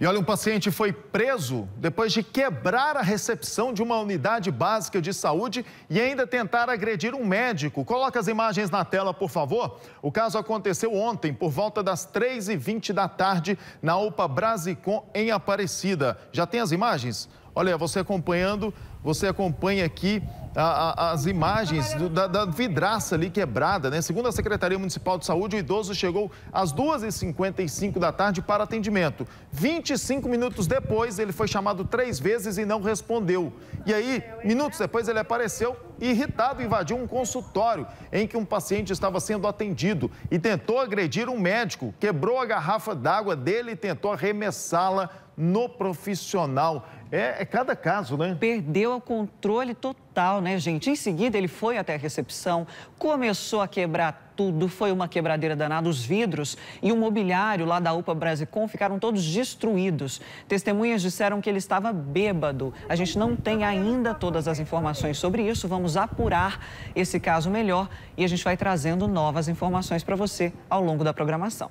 E olha, um paciente foi preso depois de quebrar a recepção de uma unidade básica de saúde e ainda tentar agredir um médico. Coloca as imagens na tela, por favor. O caso aconteceu ontem, por volta das 3h20 da tarde, na UPA Brasicom, em Aparecida. Já tem as imagens? Olha, você acompanhando, você acompanha aqui a, a, as imagens do, da, da, vidraça ali quebrada, né? Segundo a Secretaria Municipal de Saúde, o idoso chegou às 2h55 da tarde para atendimento. 25 minutos depois, ele foi chamado três vezes e não respondeu. E aí, minutos depois, ele apareceu irritado, invadiu um consultório em que um paciente estava sendo atendido e tentou agredir um médico, quebrou a garrafa d'água dele e tentou arremessá-la no profissional. É, é, cada caso, né? Perdeu o controle total, né, gente? Em seguida, ele foi até a recepção, começou a quebrar tudo, foi uma quebradeira danada, os vidros e o mobiliário lá da UPA Brasicom ficaram todos destruídos. Testemunhas disseram que ele estava bêbado. A gente não tem ainda todas as informações sobre isso, vamos apurar esse caso melhor e a gente vai trazendo novas informações para você ao longo da programação.